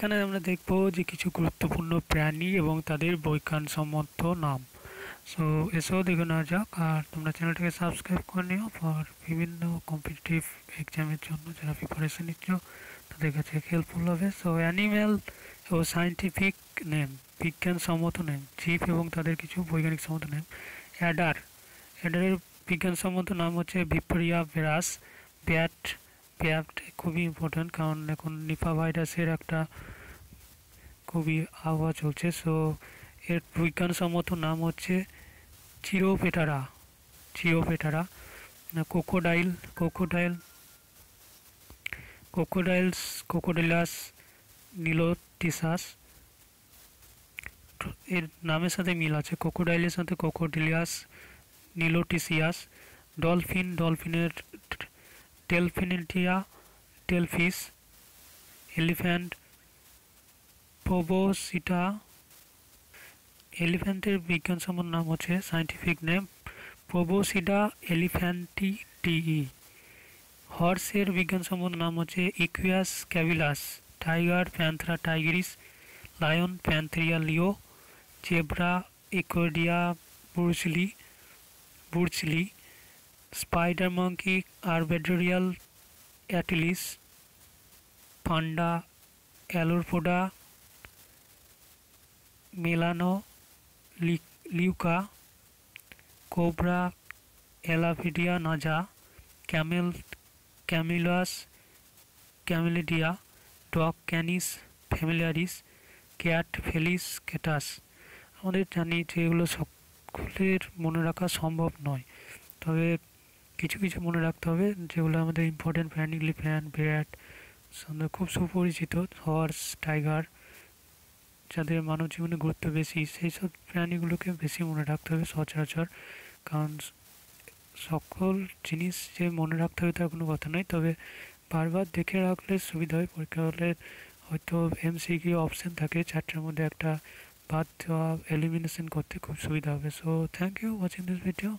এখানে আমরা দেখব যে কিছু গুরুত্বপূর্ণ প্রাণী এবং তাদের বৈজ্ঞানসম্মত নাম সো এসেও দেখে নেওয়া যাক আর তোমরা চ্যানেলটাকে সাবস্ক্রাইব করে নিও ফর বিভিন্ন কম্পিটিটিভ এক্সামের জন্য যারা প্রিপারেশন নিচ্ছ তাদের কাছে হেল্পফুল হবে সো অ্যানিম্যাল ও সায়েন্টিফিক নেম বিজ্ঞানসম্মত নেম জীব এবং তাদের কিছু বৈজ্ঞানিক সম্মত নেম অ্যাডার অ্যাডারের বিজ্ঞানসম্মত নাম হচ্ছে ভিক্টোরিয়া ভেরাস ব্যাট ব্যাট খুবই ইম্পর্ট্যান্ট কারণ এখন নিপা ভাইরাসের একটা খুবই আবহাওয়া চলছে সো এর বিজ্ঞানসম্মত নাম হচ্ছে চিরোপেটারা চিরোপেটারা কোকোডাইল কোকোডাইল কোকোডাইলস কোকোডিলাস নীলোটিসাস এর নামের সাথে মিল আছে কোকোডাইলের সাথে কোকোডিলিয়াস নীলোটিসিয়াস ডলফিন ডলফিনের ডেলফিনেটিয়া টেলফিশ এলিফ্যান্ট পোবোসিটা এলিফ্যান্টের বিজ্ঞান নাম হচ্ছে সাইন্টিফিক নেম প্রবোসিডা এলিফ্যান্টিটিই হর্সের বিজ্ঞান নাম হচ্ছে ইকুয়াস ক্যাভিলাস টাইগার প্যান্থরা টাইগরিস লায়ন প্যান্থ্রিয়া লিও জেব্রা ইকোডিয়া বুর্সলি বুর্সলি স্পাইডার মঙ্কি আরবেডোরিয়াল অ্যাটলিস ফান্ডা অ্যালোরফোডা মেলানো লিউকা কোবরা অ্যালাফিডিয়া নাজা ক্যামেল ক্যামিলাস ক্যামেলিডিয়া ডগ ক্যানিস ফ্যামিলিয়ারিস ক্যাট ফেলিস ক্যাটাস আমাদের জানি যে এগুলো সকলের মনে রাখা সম্ভব নয় তবে কিছু কিছু মনে রাখতে হবে যেগুলো আমাদের ইম্পর্টেন্ট ফ্যান ইগলি ফ্যান বিরাট খুব সুপরিচিত হর্স টাইগার যাদের মানব জীবনে গুরুত্ব বেশি সেই সব প্রাণীগুলোকে বেশি মনে রাখতে হবে সচরাচর কারণ সকল জিনিস যে মনে রাখতে হবে তার কোনো কথা নয় তবে বারবার দেখে রাখলে সুবিধা হয় পরীক্ষা হলে হয়তো কি অপশন থাকে চারটার মধ্যে একটা বাদ দেওয়া এলিমিনেশন করতে খুব সুবিধা হবে so thank you watching this video